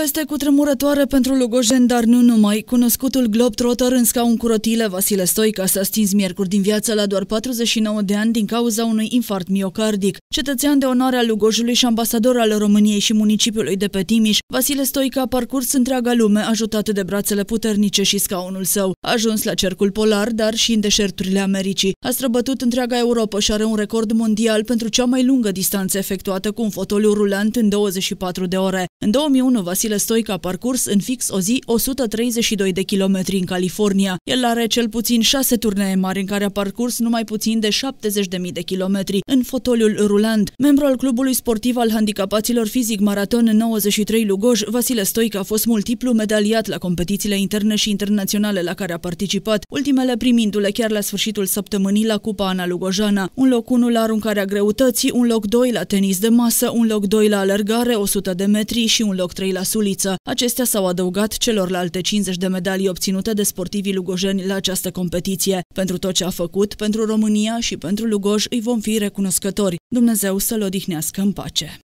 veste cutremurătoare pentru Lugojen, dar nu numai. Cunoscutul globetrotter în scaun cu rotile Vasile Stoica s-a stins miercuri din viață la doar 49 de ani din cauza unui infarct miocardic. Cetățean de onoare al Lugojului și ambasador al României și municipiului de pe Timiș, Vasile Stoica a parcurs întreaga lume ajutat de brațele puternice și scaunul său. A ajuns la cercul polar, dar și în deșerturile Americii. A străbătut întreaga Europa și are un record mondial pentru cea mai lungă distanță efectuată cu un fotoliu rulant în 24 de ore. În 2001, Vasile Stoica a parcurs în fix o zi 132 de kilometri în California. El are cel puțin șase turnee mari în care a parcurs numai puțin de 70.000 de kilometri în fotoliul rulant. Membru al Clubului Sportiv al Handicapaților Fizic Maraton în 93 Lugoj, Vasile Stoica a fost multiplu medaliat la competițiile interne și internaționale la care a participat, ultimele primindu-le chiar la sfârșitul săptămânii la Cupa Ana Lugojana. Un loc 1 la aruncarea greutății, un loc 2 la tenis de masă, un loc 2 la alergare, 100 de metri și un loc trei la Suliță. Acestea s-au adăugat celorlalte 50 de medalii obținute de sportivii lugojeni la această competiție. Pentru tot ce a făcut, pentru România și pentru Lugoj îi vom fi recunoscători. Dumnezeu să-l odihnească în pace.